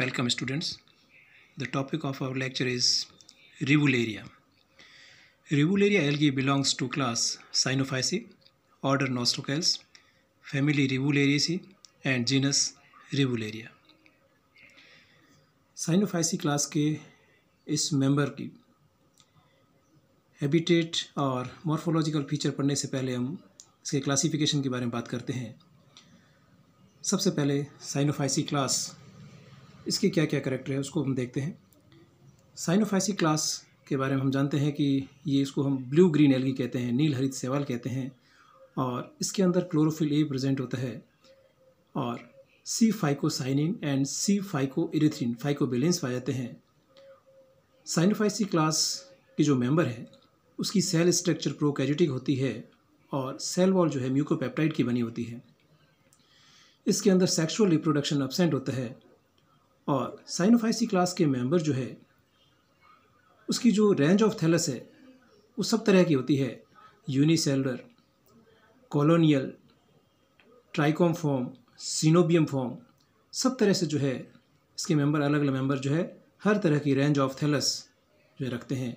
Welcome students. The topic of our lecture is Rivularia. Rivularia algae belongs to class Cynophyce, order Nostrocales, family Rivulariaceae and genus Rivularia. Cyanophyceae class ke is member ki habitat aur morphological feature padhne se pehle hum iske classification ke bare mein baat karte hain sabse pehle Cyanophyceae class इसके क्या क्या character है उसको हम देखते हैं Cyanophyceae class के बारे में हम जानते हैं कि ये इसको हम ब्लू ग्रीन एलगी कहते हैं नील हरित सेवाल कहते हैं और इसके अंदर क्लोरोफिल ए प्रेजेंट होता है और C phycocyanin and C phyco phyco phycobilins पाए जाते हैं साइनोफाइसी क्लास के जो मेंबर है उसकी सेल स्ट्रक्चर प्रोकैरियोटिक होती है और सेल वॉल जो है म्यूकोपेप्टाइड की बनी होती है इसके अंदर सेक्सुअल रिप्रोडक्शन अपसेंट होता है और साइनोफाइसी क्लास के मेंबर जो है उसकी जो रेंज ऑफ थैलस है वो सब तरह की होती है unicellular colonial trichome form coenobium form सब तरह से जो है इसके मेंबर अलग अलग मेंबर जो है हर तरह की रेंज ऑफ थैलस जो है रखते हैं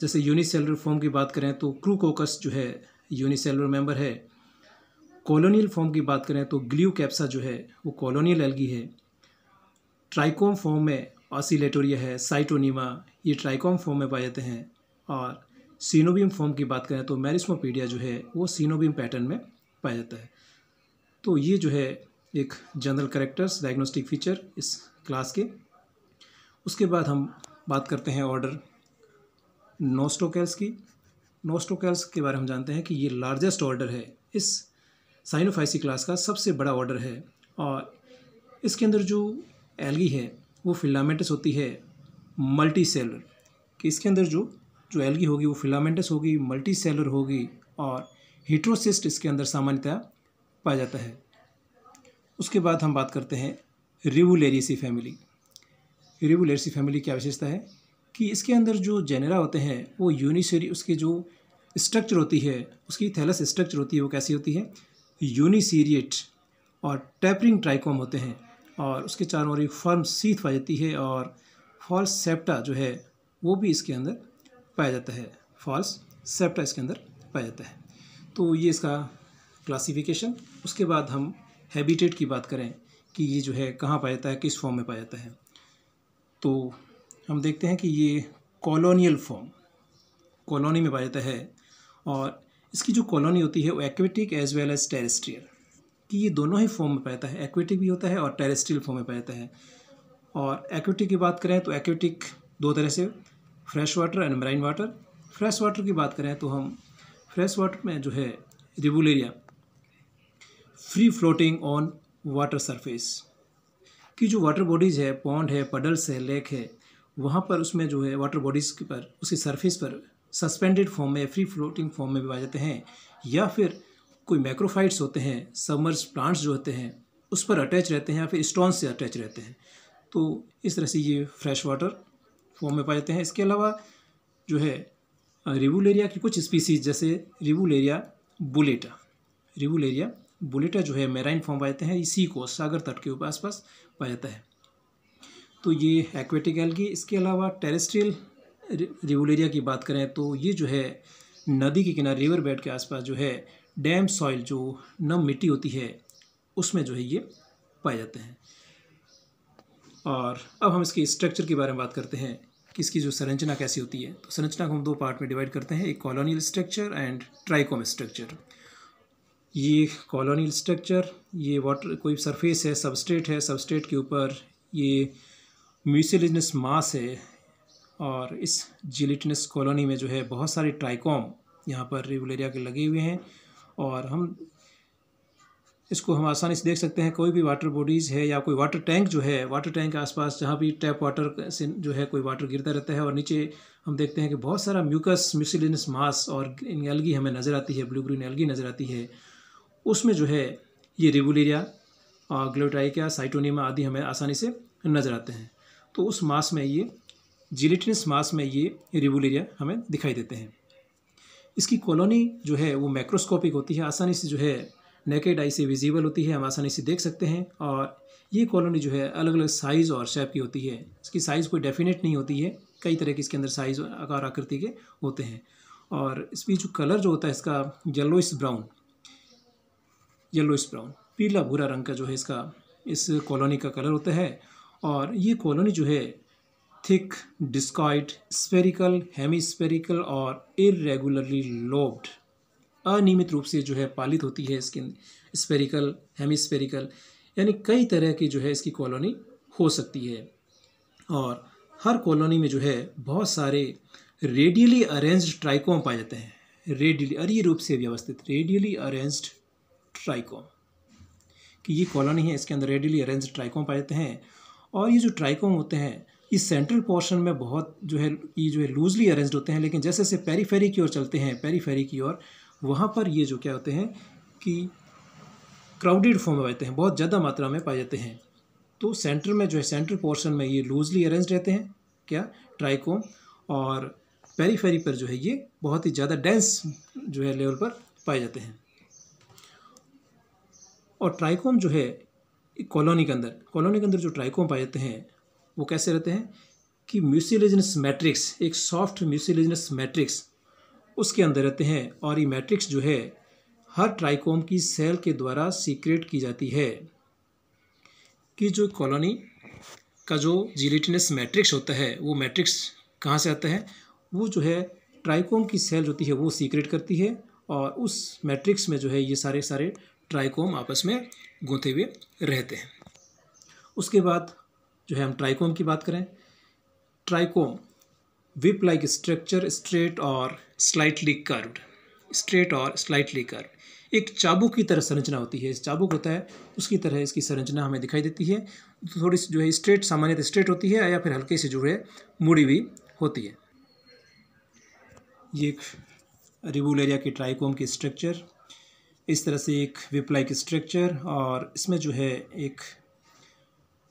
जैसे यूनिसेलर फॉर्म की बात करें तो क्रूकोकस जो है यूनिसेलर मेंबर है कॉलोनियल फॉर्म की बात करें तो ग्ल्यू कैप्सा जो है वो कॉलोनियल एल्गी है ट्राइकोम फॉर्म में ऑसिलेटोरिया है साइटोनीमा ये ट्राइकोम फॉर्म में पाए जाते हैं और सीनोबियम फॉर्म की बात करें तो मैरिस्मोपीडिया जो है वो सीनोबियम पैटर्न में पाया जाता है तो ये जो है एक जनरल करेक्टर्स डायग्नोस्टिक फीचर इस क्लास के उसके बाद हम बात करते हैं ऑर्डर नोस्टोकेल्स की नोस्टोकेल्स के बारे में हम जानते हैं कि ये लार्जेस्ट ऑर्डर है इस साइनोफाइसी क्लास का सबसे बड़ा ऑर्डर है और इसके अंदर जो एलगी है वो फिलामेंटस होती है मल्टी सेलर कि इसके अंदर जो जो एलगी होगी वो फिलामेंटस होगी मल्टी सेलर होगी और हीट्रोसिस्ट इसके अंदर सामान्यतः पाया जाता है उसके बाद हम बात करते हैं रिवुलेरियसी फैमिली रिवुलेरियसी फैमिली क्या विशेषता है कि इसके अंदर जो जेनेरा होते हैं वो यूनिसेरी उसके जो स्ट्रक्चर होती है उसकी थैलस स्ट्रक्चर होती है वो कैसी होती है यूनिसीरिएट और टैपरिंग ट्राइकॉम होते हैं और उसके चारों ओर एक फर्म सीथ पाई जाती है और फॉल्स सेप्टा जो है वो भी इसके अंदर पाया जाता है फॉल्स सेप्टा इसके अंदर पाया जाता है तो ये इसका क्लासिफिकेशन उसके बाद हम हैबिटेट की बात करें कि ये जो है कहाँ पाया जाता है किस फॉर्म में पाया जाता है तो हम देखते हैं कि ये कॉलोनियल फॉर्म कॉलोनी में पाया जाता है और इसकी जो कॉलोनी होती है वो aquatic as well as terrestrial कि ये दोनों ही फॉर्म में पैदा है एक्विटिक भी होता है और टेरेस्ट्रियल फॉर्म में पैदा है और एक्विटिक की बात करें तो एक्विटिक दो तरह से fresh water and marine water fresh water की बात करें तो हम फ्रेश वाटर में जो है रिबुलेरिया free floating on water surface की जो वाटर बॉडीज़ है पॉन्ड है पडल्स है लेक है वहाँ पर उसमें जो है वाटर बॉडीज़ के पर उसकी सरफेस पर सस्पेंडेड फॉर्म में फ्री फ्लोटिंग फॉर्म में भी आ जाते हैं या फिर कोई मैक्रोफाइट्स होते हैं समर्स प्लांट्स जो होते हैं उस पर अटैच रहते हैं या फिर स्टोन से अटैच रहते हैं तो इस तरह से ये फ्रेश वाटर फॉर्म में पाए जाते हैं इसके अलावा जो है रिवुलेरिया की कुछ स्पीसीज जैसे रिवुलेरिया बुलेटा रिवुलेरिया बुलेटा जो है मेराइन फॉर्म पाए जाते हैं इसी को सागर तट के आस आसपास पाया जाता है तो ये एक्वेटिक एल्गी इसके अलावा टेरेस्ट्रियल रिवुलेरिया की बात करें तो ये जो है नदी के किनारे रिवर बेड के आसपास जो है डैम सॉइल जो नम मिट्टी होती है उसमें जो है ये पाए जाते हैं और अब हम इसके स्ट्रक्चर के बारे में बात करते हैं कि इसकी जो संरचना कैसी होती है तो संरचना को हम दो पार्ट में डिवाइड करते हैं एक colonial structure and trichome structure ये कॉलोनियल स्ट्रक्चर ये वाटर कोई सरफेस है सबस्टेट है सबस्टेट के ऊपर ये म्यूसिलिजनस मास है और इस जिलेटिनस कॉलोनी में जो है बहुत सारे ट्राइकॉम यहाँ पर एरिया के लगे हुए हैं और हम इसको हम आसानी से देख सकते हैं कोई भी वाटर बॉडीज़ है या कोई वाटर टैंक जो है वाटर टैंक के आसपास जहाँ भी टैप वाटर से जो है कोई वाटर गिरता रहता है और नीचे हम देखते हैं कि बहुत सारा म्यूकस म्यूसिलिनस मास और एलगी हमें नज़र आती है ब्लू ग्रीन एलगी नज़र आती है उसमें जो है ये रिबुलेरिया और ग्लोटाइका साइटोनीमा आदि हमें आसानी से नज़र आते हैं तो उस मास में ये जिलिटिनस मास में ये रिबुलेरिया हमें दिखाई देते हैं इसकी कॉलोनी जो है वो माइक्रोस्कोपिक होती है आसानी से जो है नेकेड आई से विजिबल होती है हम आसानी से देख सकते हैं और ये कॉलोनी जो है अलग अलग साइज़ और शेप की होती है इसकी साइज़ कोई डेफिनेट नहीं होती है कई तरह के इसके अंदर साइज़ आकार आकृति के होते हैं और इसमें जो कलर जो होता है इसका येलोइस ब्राउन येलोइस ब्राउन पीला भूरा रंग का जो है इसका इस कॉलोनी का कलर होता है और ये कॉलोनी जो है थिक discoid, स्पेरिकल हेमिस्पेरिकल और इरेगुलरली लोब्ड अनियमित रूप से जो है पालित होती है इसके स्पेरिकल हेमिस्पेरिकल यानी कई तरह की जो है इसकी कॉलोनी हो सकती है और हर कॉलोनी में जो है बहुत सारे रेडियली अरेंज्ड ट्राइकोम पाए जाते हैं रेडियली अरीय रूप से व्यवस्थित रेडियली अरेंज्ड ट्राइकोम कि ये कॉलोनी है इसके अंदर रेडियली अरेंज्ड ट्राइकोम पाए जाते हैं और ये जो ट्राइकोम होते हैं इस सेंट्रल पोर्शन में बहुत जो है ये जो है लूजली अरेंज होते हैं लेकिन जैसे जैसे पेरीफेरी की ओर चलते हैं पेरीफेरी की ओर वहाँ पर ये जो क्या होते हैं कि क्राउडेड फॉर्म में रहते हैं बहुत ज़्यादा मात्रा में पाए जाते हैं तो सेंटर में जो है सेंट्रल पोर्शन में ये लूजली अरेंज रहते हैं क्या ट्राइकोम और पेरीफेरी पर जो है ये बहुत ही ज़्यादा डेंस जो है लेवल पर पाए जाते हैं और ट्राइकोम जो है कॉलोनी के अंदर कॉलोनी के अंदर जो ट्राइकोम पाए जाते हैं वो कैसे रहते हैं कि म्यूसिलेजनस मैट्रिक्स एक सॉफ्ट म्यूसिलेजनस मैट्रिक्स उसके अंदर रहते हैं और ये मैट्रिक्स जो है हर ट्राइकोम की सेल के द्वारा सीक्रेट की जाती है कि जो कॉलोनी का जो जिलेटिनस मैट्रिक्स होता है वो मैट्रिक्स कहाँ से आता है वो जो है ट्राइकोम की सेल होती है वो सीक्रेट करती है और उस मैट्रिक्स में जो है ये सारे सारे ट्राइकोम आपस में गूँथे हुए रहते हैं उसके बाद जो है हम ट्राइकोम की बात करें trichome whip like structure straight और स्लाइटली कर्व्ड स्ट्रेट और स्लाइटली कर्व एक चाबू की तरह संरचना होती है इस चाबुक होता है उसकी तरह इसकी संरचना हमें दिखाई देती है थोड़ी सी जो है स्ट्रेट सामान्यतः स्ट्रेट होती है या फिर हल्के से जो है मुड़ी हुई होती है ये एक रिबुल एरिया की ट्राइकोम की स्ट्रक्चर इस तरह से एक विपलाइक स्ट्रक्चर और इसमें जो है एक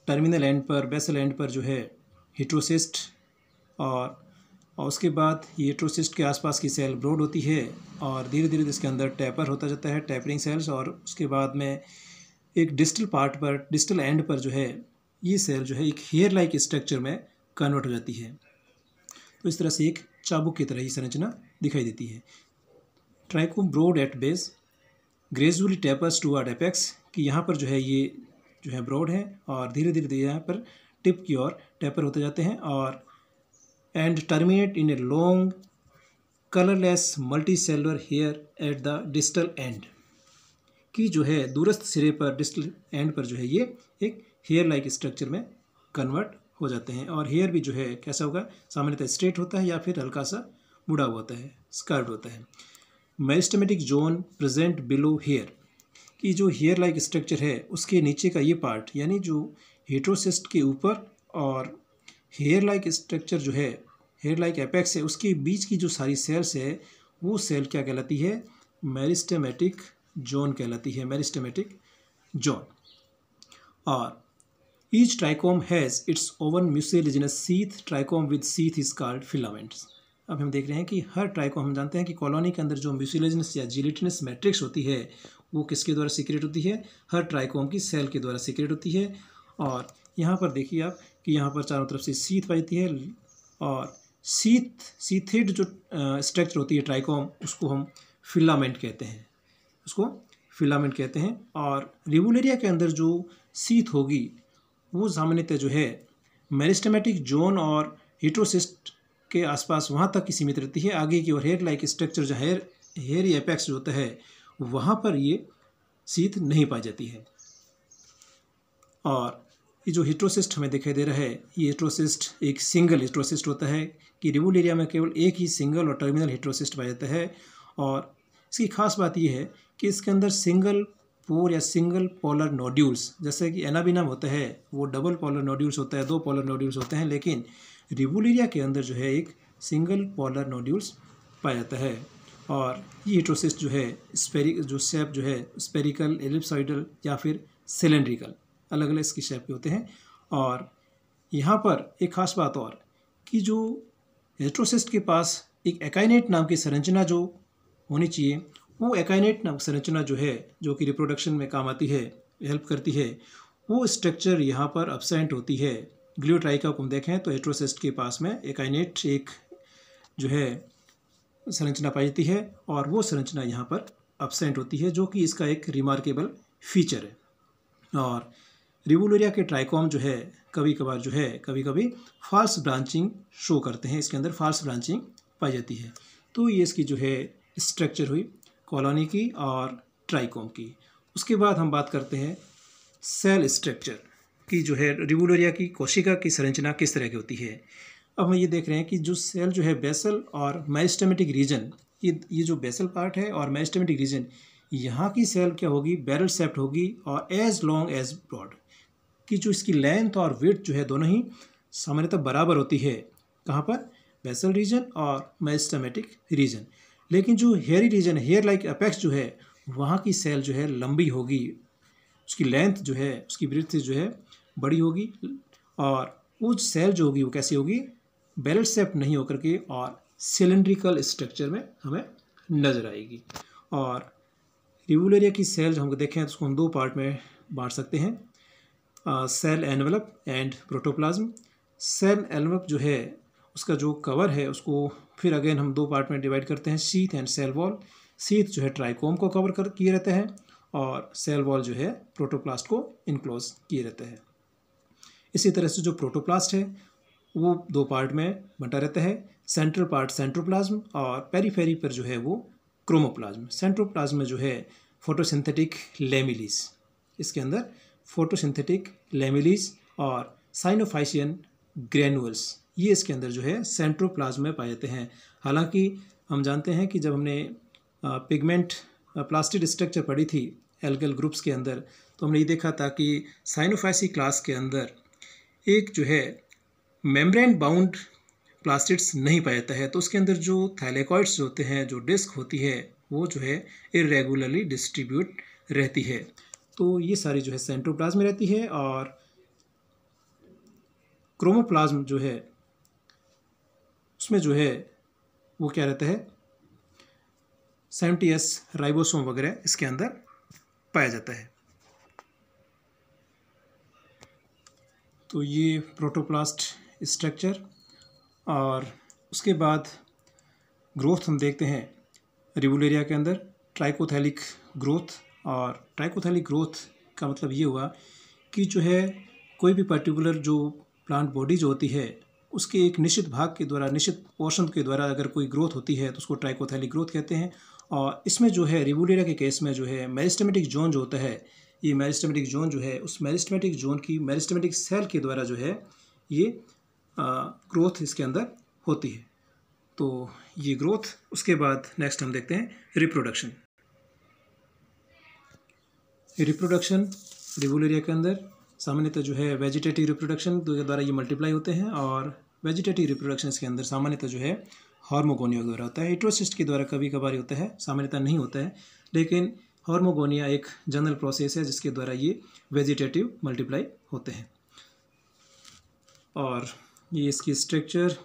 टर्मिनल एंड पर बेसल एंड पर जो है हिट्रोसिस्ट और और उसके बाद ये ट्रोसिस्ट के आसपास की सेल ब्रोड होती है और धीरे धीरे तो इसके अंदर टैपर होता जाता है टैपरिंग सेल्स और उसके बाद में एक डिस्टल पार्ट पर डिस्टल एंड पर जो है ये सेल जो है एक हेयर लाइक स्ट्रक्चर में कन्वर्ट हो जाती है तो इस तरह से एक चाबुक की तरह ये संरचना दिखाई देती है trichome broad at base gradually tapers toward apex कि यहाँ पर जो है ये जो है ब्रॉड है और धीरे धीरे धीरे यहाँ पर टिप की ओर टेपर होते जाते हैं और and terminate in a long colourless multicellular hair at the distal end की जो है दूरस्थ सिरे पर डिस्टल एंड पर जो है ये एक हेयर लाइक स्ट्रक्चर में कन्वर्ट हो जाते हैं और हेयर भी जो है कैसा होगा सामान्यतः स्ट्रेट होता है या फिर हल्का सा मुड़ा हुआ होता है स्कर्ड होता है meristematic zone present below hair कि जो हेयर लाइक स्ट्रक्चर है उसके नीचे का ये पार्ट यानी जो हेट्रोसिस्ट के ऊपर और हेयर लाइक स्ट्रक्चर जो है हेयर लाइक एपेक्स है उसके बीच की जो सारी सेल्स है वो सेल क्या कहलाती है मेरिस्टेमेटिक जोन कहलाती है मेरिस्टेमेटिक जोन और each trichome has its own mucilaginous sheath trichome with sheath is called filaments अब हम देख रहे हैं कि हर ट्राइकोम हम जानते हैं कि कॉलोनी के अंदर जो म्यूसिलेजनस या जिलेटिनस मैट्रिक्स होती है वो किसके द्वारा सीक्रेट होती है हर ट्राइकोम की सेल के द्वारा सीक्रेट होती है और यहाँ पर देखिए आप कि यहाँ पर चारों तरफ से सीथ पाती है और सीथ सीथेड जो स्ट्रक्चर होती है ट्राइकोम उसको हम फिलामेंट कहते हैं उसको फिलामेंट कहते हैं और रिवुलेरिया के अंदर जो सीथ होगी वो सामान्यतः जो है मेरिस्टमेटिक जोन और हीट्रोसिस्ट के आसपास वहाँ तक की सीमित रहती है आगे की ओर हेयर लाइक स्ट्रक्चर जो हेयर हेयर एपेक्स जो होता है वहाँ पर ये सीत नहीं पाई जाती है और ये जो हिट्रोसिस्ट हमें दिखाई दे रहा है ये हिट्रोसिस्ट एक सिंगल हिट्रोसिस्ट होता है कि रिबुल एरिया में केवल एक ही सिंगल और टर्मिनल हिट्रोसिस्ट पाया जाता है और इसकी खास बात यह है कि इसके अंदर सिंगल पोर या सिंगल पोलर नोड्यूल्स जैसे कि एनाबिनम होता है वो डबल पोलर नोड्यूल्स होता है दो पोलर नोड्यूल्स होते हैं लेकिन एरिया के अंदर जो है एक सिंगल पोलर नोड्यूल्स पाया जाता है और ये हीट्रोसिस जो है स्पेरिक जो शेप जो है स्पेरिकल एलिपसाइडल या फिर सिलेंड्रिकल अलग अलग इसकी शेप के होते हैं और यहाँ पर एक खास बात और कि जो हेट्रोसिस्ट के पास एक एकाइनेट नाम की संरचना जो होनी चाहिए वो एकाइनेट नाम संरचना जो है जो कि रिप्रोडक्शन में काम आती है हेल्प करती है वो स्ट्रक्चर यहाँ पर अपसेंट होती है ग्लियोट्राइका को हम देखें तो हेट्रोसिस्ट के पास में एकाइनेट एक जो है संरचना पाई जाती है और वो संरचना यहाँ पर अपसेंट होती है जो कि इसका एक रिमार्केबल फीचर है और रिवोलोरिया के ट्राइकॉम जो है कभी कभार जो है कभी कभी फाल्स ब्रांचिंग शो करते हैं इसके अंदर फाल्स ब्रांचिंग पाई जाती है तो ये इसकी जो है स्ट्रक्चर हुई कॉलोनी की और ट्राइकॉम की उसके बाद हम बात करते हैं सेल स्ट्रक्चर की जो है रिवोलोरिया की कोशिका की संरचना किस तरह की होती है अब हम ये देख रहे हैं कि जो सेल जो है बेसल और मैस्टेमेटिक रीजन ये ये जो बेसल पार्ट है और मैस्टेमेटिक रीजन यहाँ की सेल क्या होगी बैरल सेप्ट होगी और एज लॉन्ग एज ब्रॉड कि जो इसकी लेंथ और वेथ जो है दोनों ही सामान्यतः बराबर होती है कहाँ पर बेसल रीजन और मैस्टेमेटिक रीजन लेकिन जो hairy region hair like apex जो है वहाँ की सेल जो है लंबी होगी उसकी लेंथ जो है उसकी ब्रिथ जो है बड़ी होगी और उस सेल जो होगी वो कैसी होगी बैरल सेप नहीं होकर के और सिलेंड्रिकल स्ट्रक्चर में हमें नज़र आएगी और रिवुलरिया की सेल हम देखें तो उसको हम दो पार्ट में बांट सकते हैं आ, cell envelope and protoplasm cell envelope जो है उसका जो कवर है उसको फिर अगेन हम दो पार्ट में डिवाइड करते हैं sheath and cell wall sheath जो है ट्राइकोम को कवर कर किए रहते हैं और सेल वॉल जो है प्रोटोप्लास्ट को इनक्लोज किए रहते हैं इसी तरह से जो प्रोटोप्लास्ट है वो दो पार्ट में बंटा रहता है सेंट्रल पार्ट सेंट्रोप्लाज्म और पेरीफेरी पर जो है वो क्रोमोप्लाज्म सेंट्रोप्लाज्म में जो है फोटोसिंथेटिक लेमिलीज इसके अंदर फोटोसिंथेटिक लेमिलीज और साइनोफाइशियन ग्रेनुअल्स ये इसके अंदर जो है सेंट्रोप्लाज्म में पाए जाते हैं हालांकि हम जानते हैं कि जब हमने पिगमेंट प्लास्टिक स्ट्रक्चर पढ़ी थी एल्गल ग्रुप्स के अंदर तो हमने ये देखा था कि साइनोफाइसी क्लास के अंदर एक जो है मेम्ब्रेन बाउंड प्लास्टिड्स नहीं पाया जाता है तो उसके अंदर जो थैलेकॉइड्स होते हैं जो डिस्क होती है वो जो है इरेगुलरली डिस्ट्रीब्यूट रहती है तो ये सारी जो है सेंट्रोप्लाज्म में रहती है और क्रोमोप्लाज्म जो है उसमें जो है वो क्या रहता है सेवेंटी एस राइबोसोम वगैरह इसके अंदर पाया जाता है तो ये प्रोटोप्लास्ट स्ट्रक्चर और उसके बाद ग्रोथ हम देखते हैं रिबुल एरिया के अंदर ट्राइकोथैलिक ग्रोथ और ट्राइकोथैलिक ग्रोथ का मतलब ये हुआ कि जो है कोई भी पर्टिकुलर जो प्लांट बॉडी जो होती है उसके एक निश्चित भाग के द्वारा निश्चित पोर्शन के द्वारा अगर कोई ग्रोथ होती है तो उसको ट्राइकोथैलिक ग्रोथ कहते हैं और इसमें जो है रिबुलेरा के केस में जो है मेरिस्टमेटिक जोन जो होता है ये मेरिस्टमेटिक जोन जो है उस मेरिस्टमेटिक जोन की मेरिस्टमेटिक सेल के द्वारा जो है ये ग्रोथ इसके अंदर होती है तो ये ग्रोथ उसके बाद नेक्स्ट हम देखते हैं रिप्रोडक्शन रिप्रोडक्शन एरिया के अंदर सामान्यतः जो है वेजिटेटिव रिप्रोडक्शन के द्वारा ये मल्टीप्लाई होते हैं और वेजिटेटिव रिप्रोडक्शन के अंदर सामान्यतः जो है हार्मोगोनिया द्वारा होता है इट्रोसिस्ट के द्वारा कभी कभार होता है सामान्यतः नहीं होता है लेकिन हार्मोगोनिया एक जनरल प्रोसेस है जिसके द्वारा ये वेजिटेटिव मल्टीप्लाई होते हैं और ये इसकी स्ट्रक्चर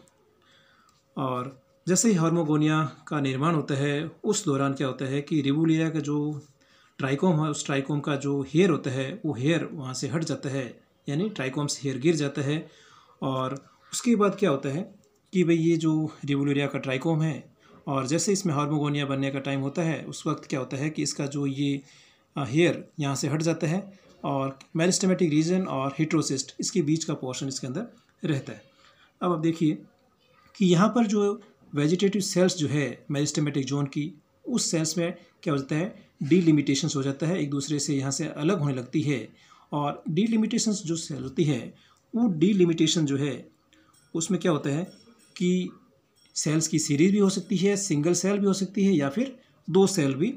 और जैसे ही हार्मोगोनिया का निर्माण होता है उस दौरान क्या होता है कि रिबुलिया का जो ट्राइकोम है उस ट्राइकोम का जो हेयर होता है वो हेयर वहाँ से हट जाता है यानी ट्राइकोम से हेयर गिर जाता है और उसके बाद क्या होता है कि भाई ये जो रिबुलिया का ट्राइकोम है और जैसे इसमें हार्मोगोनिया बनने का टाइम होता है उस वक्त क्या होता है कि इसका जो ये हेयर यहाँ से हट जाता है और मेरिस्टमेटिक रीजन और हिट्रोसिस्ट इसके बीच का पोर्शन इसके अंदर रहता है अब आप देखिए कि यहाँ पर जो वेजिटेटिव सेल्स जो है मैरिस्टेमेटिक जोन की उस सेल्स में क्या हो जाता है डीलिमिटेशंस हो जाता है एक दूसरे से यहाँ से अलग होने लगती है और डीलिमिटेशंस जो सेल होती है वो डीलिमिटेशन जो है उसमें क्या होता है कि सेल्स की सीरीज भी हो सकती है सिंगल सेल भी हो सकती है या फिर दो सेल भी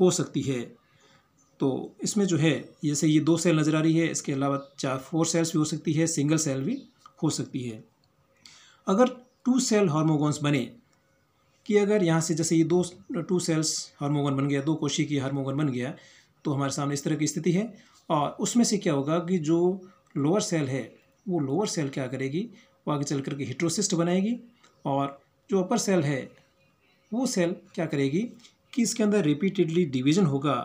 हो सकती है तो इसमें जो है जैसे ये दो सेल नज़र आ रही है इसके अलावा चार फोर सेल्स भी हो सकती है सिंगल सेल भी हो सकती है अगर टू सेल हार्मोगोन्स बने कि अगर यहाँ से जैसे ये दो टू सेल्स हार्मोगन बन गया दो कोशी की हार्मोगन बन गया तो हमारे सामने इस तरह की स्थिति है और उसमें से क्या होगा कि जो लोअर सेल है वो लोअर सेल क्या करेगी वो आगे चल करके हिट्रोसिस्ट बनाएगी और जो अपर सेल है वो सेल क्या करेगी कि इसके अंदर रिपीटेडली डिवीजन होगा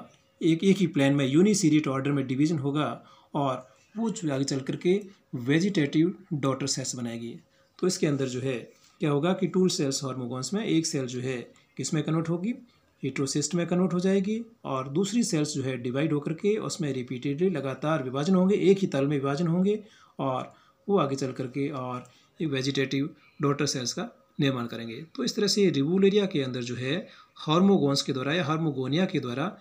एक एक ही प्लान में यूनिसीरियट ऑर्डर में डिवीजन होगा और वो आगे चल करके वेजिटेटिव डॉटर सेल्स बनाएगी तो इसके अंदर जो है क्या होगा कि टू सेल्स हॉर्मोगोन्स में एक सेल जो है किस में कन्वर्ट होगी हीट्रोसिस्ट में कन्वर्ट हो जाएगी और दूसरी सेल्स जो है डिवाइड होकर के उसमें रिपीटेडली लगातार विभाजन होंगे एक ही तल में विभाजन होंगे और वो आगे चल करके और एक वेजिटेटिव डॉटर सेल्स का निर्माण करेंगे तो इस तरह से एरिया के अंदर जो है हार्मोगोन्स के द्वारा या हार्मोगोनिया के द्वारा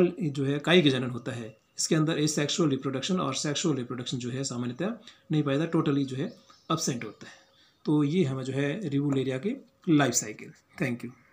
अल जो है काई के जनन होता है इसके अंदर ए सेक्शुअल रिप्रोडक्शन और सेक्शुअल रिप्रोडक्शन जो है सामान्यतः नहीं पाया जाता टोटली जो है अपसेंट होता है तो ये हमें जो है रिवूल एरिया के लाइफ साइकिल थैंक यू